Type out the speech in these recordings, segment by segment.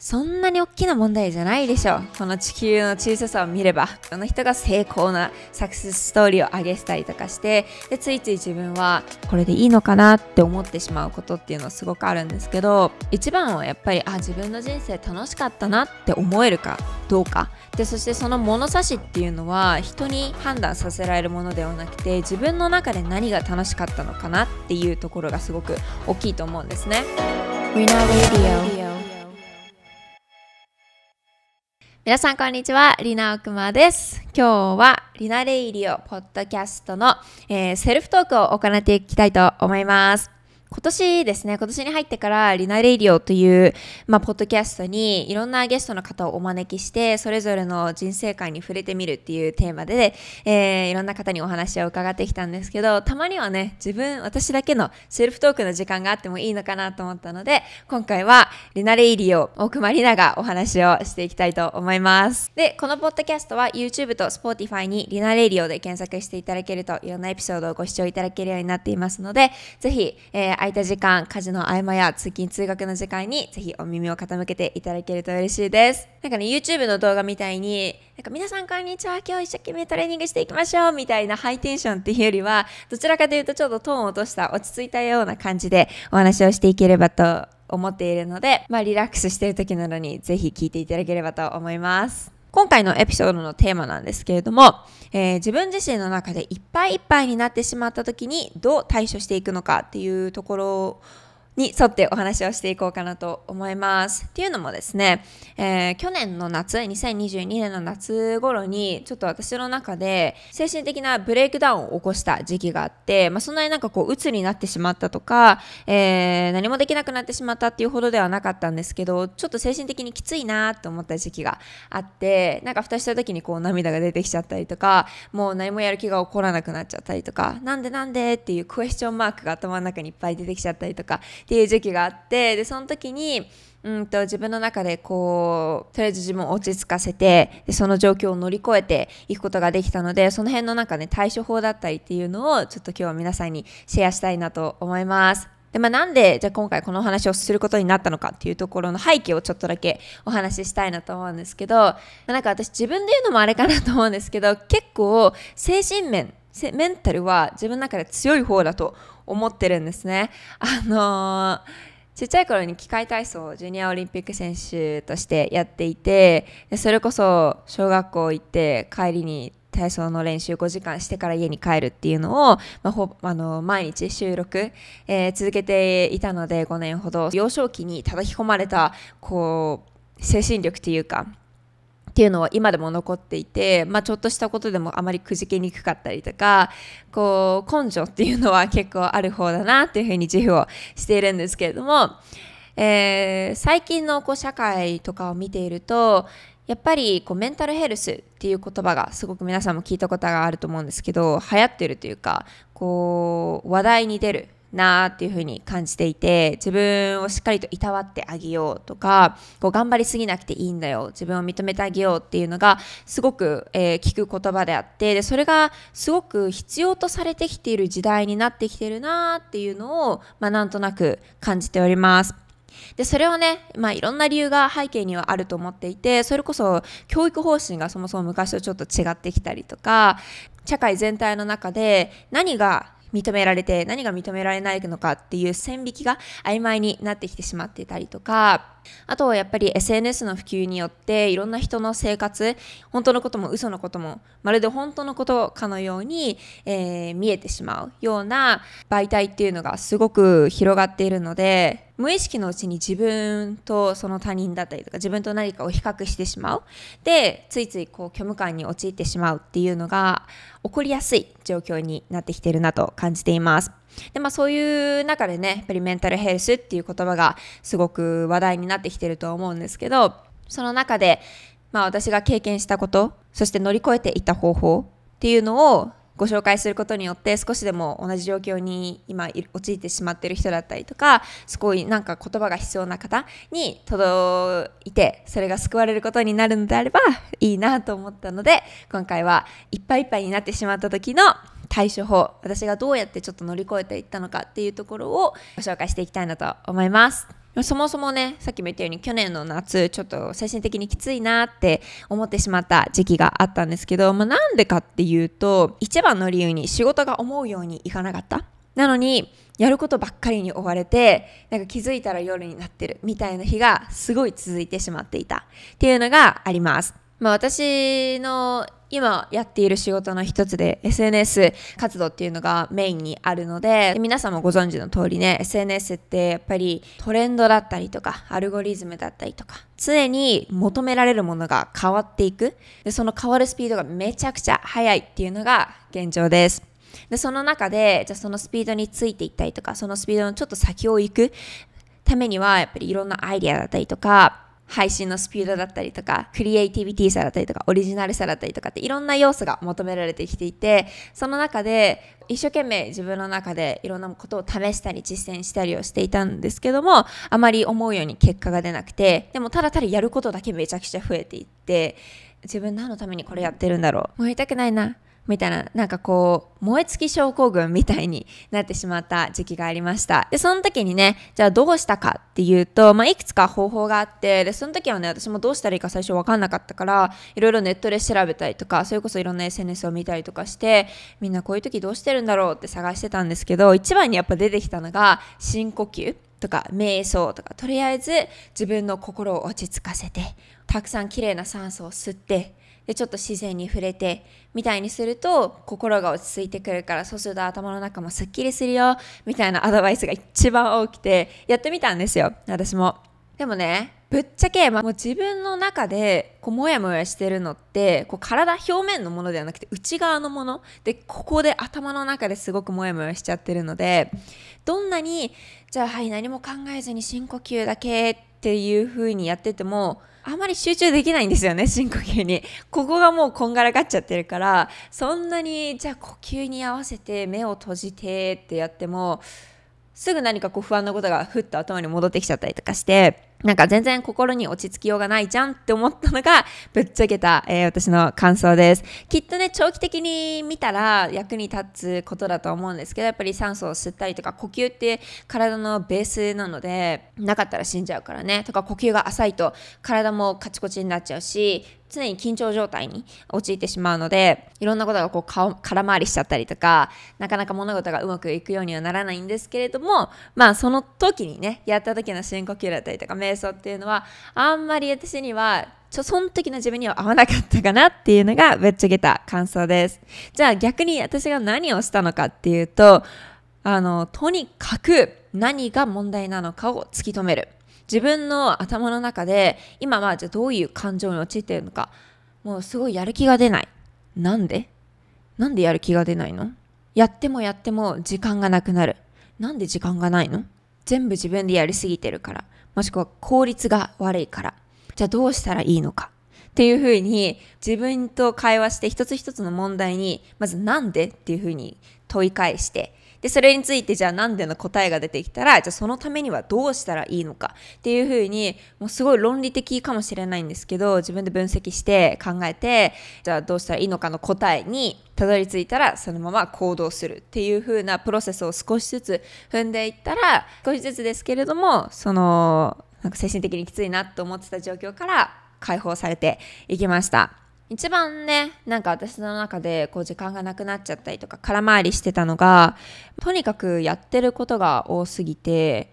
そんなに大きな問題じゃないでしょう。この地球の小ささを見れば、その人が成功なサクセスストーリーを上げたりとかして、で、ついつい自分はこれでいいのかなって思ってしまうことっていうのはすごくあるんですけど、一番はやっぱり、あ、自分の人生楽しかったなって思えるかどうか。で、そしてその物差しっていうのは人に判断させられるものではなくて、自分の中で何が楽しかったのかなっていうところがすごく大きいと思うんですね。皆さんこんにちは、りなおくまです。今日はリナレイリオポッドキャストの、えー、セルフトークを行っていきたいと思います。今年ですね、今年に入ってからリナレイリオという、まあ、ポッドキャストにいろんなゲストの方をお招きして、それぞれの人生観に触れてみるっていうテーマで、えー、いろんな方にお話を伺ってきたんですけど、たまにはね、自分、私だけのセルフトークの時間があってもいいのかなと思ったので、今回はリナレイリオ、大熊里奈がお話をしていきたいと思います。で、このポッドキャストは YouTube と Spotify にリナレイリオで検索していただけると、いろんなエピソードをご視聴いただけるようになっていますので、ぜひ、えー空いた時間、家事の合間や通勤通学の時間にぜひお耳を傾けていただけると嬉しいです。なんかね、YouTube の動画みたいに、なんか皆さんこんにちは、今日一生懸命トレーニングしていきましょうみたいなハイテンションっていうよりは、どちらかというとちょっとトーンを落とした落ち着いたような感じでお話をしていければと思っているので、まあリラックスしてる時なのにぜひ聞いていただければと思います。今回のエピソードのテーマなんですけれども、えー、自分自身の中でいっぱいいっぱいになってしまった時にどう対処していくのかっていうところに沿ってお話をしていこうかなと思います。っていうのもですね、えー、去年の夏、2022年の夏頃に、ちょっと私の中で精神的なブレイクダウンを起こした時期があって、まあ、そんなになんかこう、鬱になってしまったとか、えー、何もできなくなってしまったっていうほどではなかったんですけど、ちょっと精神的にきついなと思った時期があって、なんか蓋した時にこう、涙が出てきちゃったりとか、もう何もやる気が起こらなくなっちゃったりとか、なんでなんでっていうクエスチョンマークが頭の中にいっぱい出てきちゃったりとか、っていう時期があってでその時にうんと自分の中でこうとりあえず自分を落ち着かせてでその状況を乗り越えていくことができたのでその辺のなんかね対処法だったりっていうのをちょっと今日は皆さんにシェアしたいなと思います。でまあ、なんでじゃあ今回このお話をすることになったのかっていうところの背景をちょっとだけお話ししたいなと思うんですけど、まあ、なんか私自分で言うのもあれかなと思うんですけど結構精神面メンタルは自分の中で強い方だと思ってるんですね。あのー、ちっちゃい頃に機械体操をジュニアオリンピック選手としてやっていてそれこそ小学校行って帰りに体操の練習5時間してから家に帰るっていうのを、まあ、あの毎日収録、えー、続けていたので5年ほど幼少期に叩き込まれたこう精神力というかっていうのは今でも残っていて、まあ、ちょっとしたことでもあまりくじけにくかったりとかこう根性っていうのは結構ある方だなっていうふうに自負をしているんですけれども、えー、最近のこう社会とかを見ているとやっぱりこうメンタルヘルスっていう言葉がすごく皆さんも聞いたことがあると思うんですけど流行ってるというかこう話題に出るなっていうふうに感じていて自分をしっかりといたわってあげようとかこう頑張りすぎなくていいんだよ自分を認めてあげようっていうのがすごく、えー、聞く言葉であってでそれがすごく必要とされてきている時代になってきてるなっていうのを、まあ、なんとなく感じております。でそれはね、まあ、いろんな理由が背景にはあると思っていてそれこそ教育方針がそもそも昔とちょっと違ってきたりとか社会全体の中で何が認められて何が認められないのかっていう線引きが曖昧になってきてしまっていたりとかあとはやっぱり SNS の普及によっていろんな人の生活本当のことも嘘のこともまるで本当のことかのように、えー、見えてしまうような媒体っていうのがすごく広がっているので無意識のうちに自分とその他人だったりとか自分と何かを比較してしまうでついついこう虚無感に陥ってしまうっていうのが起こりやすい状況になってきているなと感じています。で、まあそういう中でね、やっぱりメンタルヘルスっていう言葉がすごく話題になってきてると思うんですけど、その中で、まあ私が経験したこと、そして乗り越えていった方法っていうのをご紹介することによって少しでも同じ状況に今陥ってしまってる人だったりとかすごいなんか言葉が必要な方に届いてそれが救われることになるのであればいいなと思ったので今回はいっぱいいっぱいになってしまった時の対処法私がどうやってちょっと乗り越えていったのかっていうところをご紹介していきたいなと思います。そもそもねさっきも言ったように去年の夏ちょっと精神的にきついなって思ってしまった時期があったんですけど、まあ、なんでかっていうと一番の理由に仕事が思うようにいかなかったなのにやることばっかりに追われてなんか気づいたら夜になってるみたいな日がすごい続いてしまっていたっていうのがありますまあ、私の今やっている仕事の一つで SNS 活動っていうのがメインにあるので皆さんもご存知の通りね SNS ってやっぱりトレンドだったりとかアルゴリズムだったりとか常に求められるものが変わっていくでその変わるスピードがめちゃくちゃ速いっていうのが現状ですでその中でじゃあそのスピードについていったりとかそのスピードのちょっと先を行くためにはやっぱりいろんなアイディアだったりとか配信のスピードだったりとか、クリエイティビティさだったりとか、オリジナルさだったりとかっていろんな要素が求められてきていて、その中で一生懸命自分の中でいろんなことを試したり実践したりをしていたんですけども、あまり思うように結果が出なくて、でもただただやることだけめちゃくちゃ増えていって、自分何のためにこれやってるんだろう。もうたくないな。みたいな、なんかこう、燃え尽き症候群みたいになってしまった時期がありました。で、その時にね、じゃあどうしたかっていうと、まあ、いくつか方法があって、で、その時はね、私もどうしたらいいか最初分かんなかったから、いろいろネットで調べたりとか、それこそいろんな SNS を見たりとかして、みんなこういう時どうしてるんだろうって探してたんですけど、一番にやっぱ出てきたのが、深呼吸。とか瞑想とかとりあえず自分の心を落ち着かせてたくさん綺麗な酸素を吸ってでちょっと自然に触れてみたいにすると心が落ち着いてくるからそうすると頭の中もすっきりするよみたいなアドバイスが一番多くてやってみたんですよ私もでもねぶっちゃけ、まあ、もう自分の中でこうもやもやしてるのってこう体表面のものではなくて内側のものでここで頭の中ですごくもやもやしちゃってるのでどんなにじゃあはい何も考えずに深呼吸だけっていう風にやっててもあまり集中できないんですよね深呼吸にここがもうこんがらがっちゃってるからそんなにじゃあ呼吸に合わせて目を閉じてってやってもすぐ何かこう不安なことがふっと頭に戻ってきちゃったりとかして。なんか全然心に落ち着きようがないじゃんって思ったのがぶっちゃけた、えー、私の感想です。きっとね、長期的に見たら役に立つことだと思うんですけど、やっぱり酸素を吸ったりとか呼吸って体のベースなので、なかったら死んじゃうからね。とか呼吸が浅いと体もカチコチになっちゃうし、常に緊張状態に陥ってしまうのでいろんなことがこう空回りしちゃったりとかなかなか物事がうまくいくようにはならないんですけれどもまあその時にねやった時の深呼吸だったりとか瞑想っていうのはあんまり私にはちょその時の自分には合わなかったかなっていうのがぶっちゃけた感想ですじゃあ逆に私が何をしたのかっていうとあのとにかく何が問題なのかを突き止める自分の頭の中で今はじゃどういう感情に陥っているのかもうすごいやる気が出ないなんでなんでやる気が出ないのやってもやっても時間がなくなるなんで時間がないの全部自分でやりすぎてるからもしくは効率が悪いからじゃあどうしたらいいのかっていうふうに自分と会話して一つ一つの問題にまずなんでっていうふうに問い返してでそれについてじゃあ何での答えが出てきたらじゃあそのためにはどうしたらいいのかっていうふうにもうすごい論理的かもしれないんですけど自分で分析して考えてじゃあどうしたらいいのかの答えにたどり着いたらそのまま行動するっていう風なプロセスを少しずつ踏んでいったら少しずつですけれどもそのなんか精神的にきついなと思ってた状況から解放されていきました。一番ねなんか私の中でこう時間がなくなっちゃったりとか空回りしてたのがとにかくやってることが多すぎて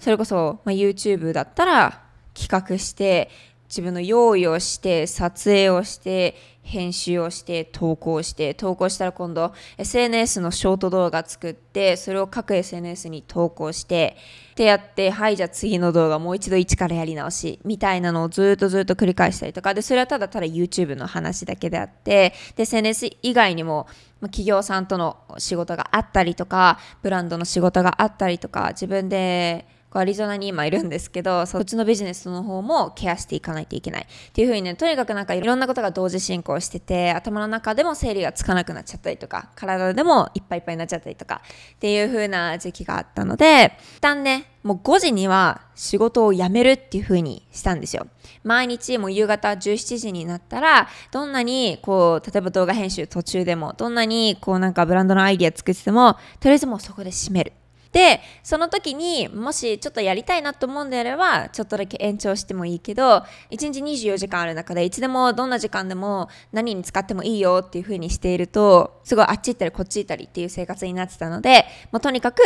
それこそ、まあ、YouTube だったら企画して自分の用意をして撮影をして編集をして投稿して投稿したら今度 SNS のショート動画作ってそれを各 SNS に投稿してってやってはいじゃあ次の動画もう一度一からやり直しみたいなのをずっとずっと繰り返したりとかでそれはただただ YouTube の話だけであってで SNS 以外にも企業さんとの仕事があったりとかブランドの仕事があったりとか自分でこうアリゾナに今いるんですけどそっちのビジネスの方もケアしていかないといけないっていうふうにねとにかくなんかいろんなことが同時進行してて頭の中でも整理がつかなくなっちゃったりとか体でもいっぱいいっぱいになっちゃったりとかっていうふうな時期があったので一旦ねもう5時には仕事を辞めるっていう風にしたんですよ。毎日もう夕方17時になったら、どんなにこう、例えば動画編集途中でも、どんなにこうなんかブランドのアイディア作ってても、とりあえずもうそこで閉める。でその時にもしちょっとやりたいなと思うんであればちょっとだけ延長してもいいけど1日24時間ある中でいつでもどんな時間でも何に使ってもいいよっていう風にしているとすごいあっち行ったりこっち行ったりっていう生活になってたのでもうとにかく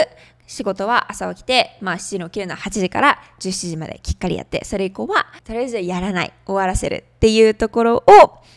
仕事は朝起きて、まあ、7時に起きるのは8時から17時まできっかりやってそれ以降はとりあえずやらない終わらせるっていうところを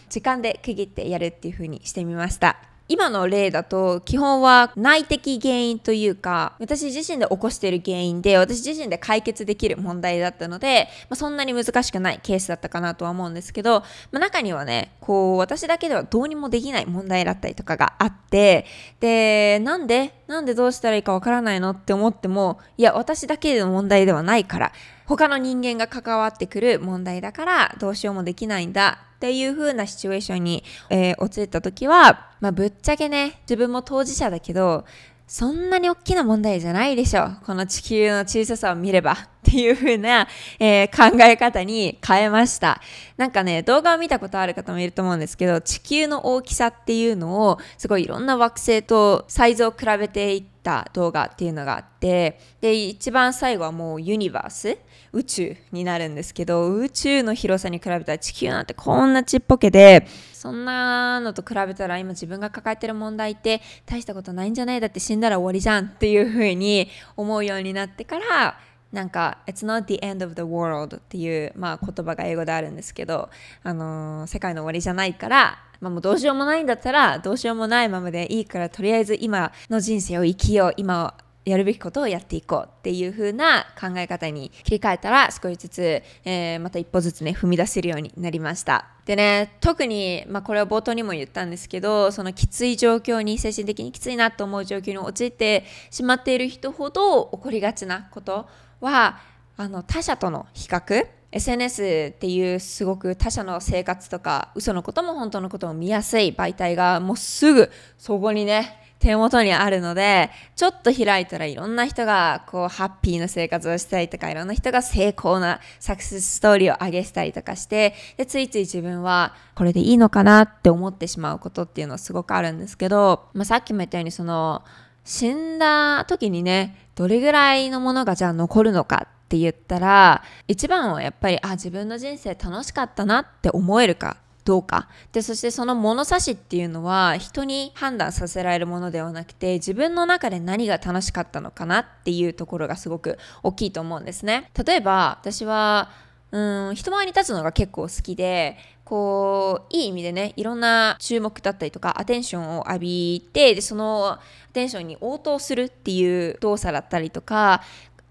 時間で区切ってやるっていう風にしてみました。今の例だと基本は内的原因というか私自身で起こしている原因で私自身で解決できる問題だったので、まあ、そんなに難しくないケースだったかなとは思うんですけど、まあ、中にはねこう私だけではどうにもできない問題だったりとかがあってでなんでなんでどうしたらいいかわからないのって思ってもいや私だけの問題ではないから他の人間が関わってくる問題だからどうしようもできないんだっていう風なシチュエーションに、えー、陥った時は、まあ、ぶっちゃけね、自分も当事者だけど、そんなに大きな問題じゃないでしょう。この地球の小ささを見ればっていう風な、えー、考え方に変えました。なんかね、動画を見たことある方もいると思うんですけど、地球の大きさっていうのをすごいいろんな惑星とサイズを比べていって、た動画っていうのがあってで一番最後はもうユニバース宇宙になるんですけど宇宙の広さに比べたら地球なんてこんなちっぽけでそんなのと比べたら今自分が抱えてる問題って大したことないんじゃないだって死んだら終わりじゃんっていうふうに思うようになってからなんか「It's not the end of the world」っていう、まあ、言葉が英語であるんですけど、あのー、世界の終わりじゃないから、まあ、もうどうしようもないんだったらどうしようもないままでいいからとりあえず今の人生を生きよう今やるべきことをやっていこうっていう風な考え方に切り替えたら少しずつ、えー、また一歩ずつね踏み出せるようになりましたでね特に、まあ、これは冒頭にも言ったんですけどそのきつい状況に精神的にきついなと思う状況に陥ってしまっている人ほど起こりがちなことはあの他者との比較 SNS っていうすごく他者の生活とか嘘のことも本当のことも見やすい媒体がもうすぐそこにね手元にあるのでちょっと開いたらいろんな人がこうハッピーな生活をしたりとかいろんな人が成功なサクセスストーリーを上げしたりとかしてでついつい自分はこれでいいのかなって思ってしまうことっていうのはすごくあるんですけど、まあ、さっきも言ったようにその死んだ時にねどれぐらいのものがじゃあ残るのかって言ったら一番はやっぱりあ自分の人生楽しかったなって思えるかどうかでそしてその物差しっていうのは人に判断させられるものではなくて自分の中で何が楽しかったのかなっていうところがすごく大きいと思うんですね例えば私はうん人前に立つのが結構好きでこういい意味でねいろんな注目だったりとかアテンションを浴びてでそのアテンションに応答するっていう動作だったりとか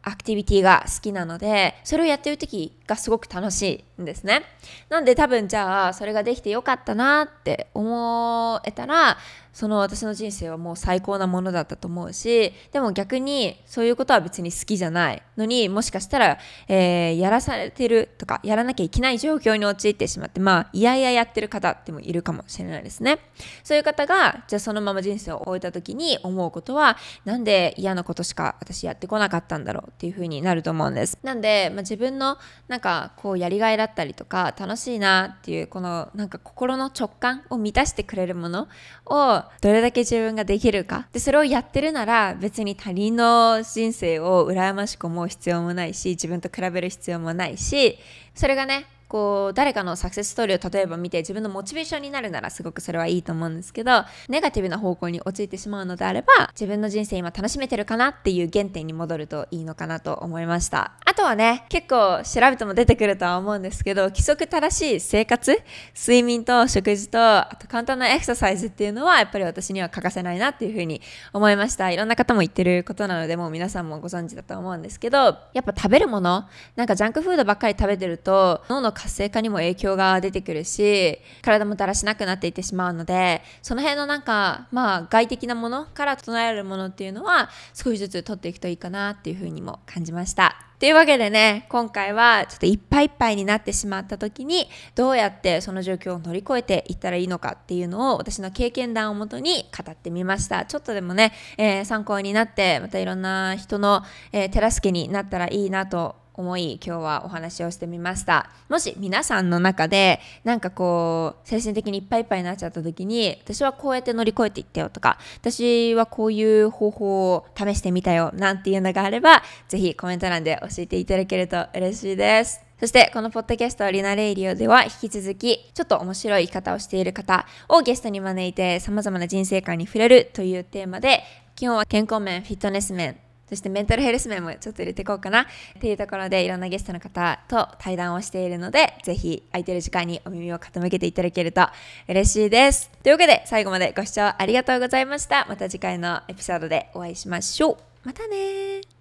アクティビティが好きなのでそれをやってる時がすごく楽しいんですね。なんで多分じゃあそれができてよかったなって思えたらその私の人生はもう最高なものだったと思うしでも逆にそういうことは別に好きじゃないのにもしかしたら、えー、やらされてるとかやらなきゃいけない状況に陥ってしまってまあいやいややってる方ってもいるかもしれないですね。そういう方がじゃあそのまま人生を終えた時に思うことはなんで嫌なことしか私やってこなかったんだろうっていうふうになると思うんです。なんで、まあ、自分のなんかこうやりがいだったりとか楽しいなっていうこのなんか心の直感を満たしてくれるものをどれだけ自分ができるかでそれをやってるなら別に他人の人生を羨ましく思う必要もないし自分と比べる必要もないしそれがねこう誰かのサクセスストーリーを例えば見て自分のモチベーションになるならすごくそれはいいと思うんですけどネガティブな方向に陥ってしまうのであれば自分の人生今楽しめてるかなっていう原点に戻るといいのかなと思いましたあとはね結構調べても出てくるとは思うんですけど規則正しい生活睡眠と食事とあと簡単なエクササイズっていうのはやっぱり私には欠かせないなっていうふうに思いましたいろんな方も言ってることなのでもう皆さんもご存知だと思うんですけどやっぱ食べるものなんかジャンクフードばっかり食べてると脳の活性化にも影響が出てくるし体もだらしなくなっていってしまうのでその辺のなんかまあ外的なものから唱えるものっていうのは少しずつ取っていくといいかなっていうふうにも感じました。というわけでね今回はちょっといっぱいいっぱいになってしまった時にどうやってその状況を乗り越えていったらいいのかっていうのを私の経験談をもとに語ってみましたちょっとでもね、えー、参考になってまたいろんな人の、えー、手助けになったらいいなと思い今日はお話をしてみましたもし皆さんの中でなんかこう精神的にいっぱいいっぱいになっちゃった時に私はこうやって乗り越えていったよとか私はこういう方法を試してみたよなんていうのがあればぜひコメント欄で教えていただけると嬉しいですそしてこのポッドキャストリナレイリオでは引き続きちょっと面白い生き方をしている方をゲストに招いて様々な人生観に触れるというテーマで基本は健康面、フィットネス面、そしてメンタルヘルス面もちょっと入れていこうかなっていうところでいろんなゲストの方と対談をしているのでぜひ空いてる時間にお耳を傾けていただけると嬉しいですというわけで最後までご視聴ありがとうございましたまた次回のエピソードでお会いしましょうまたね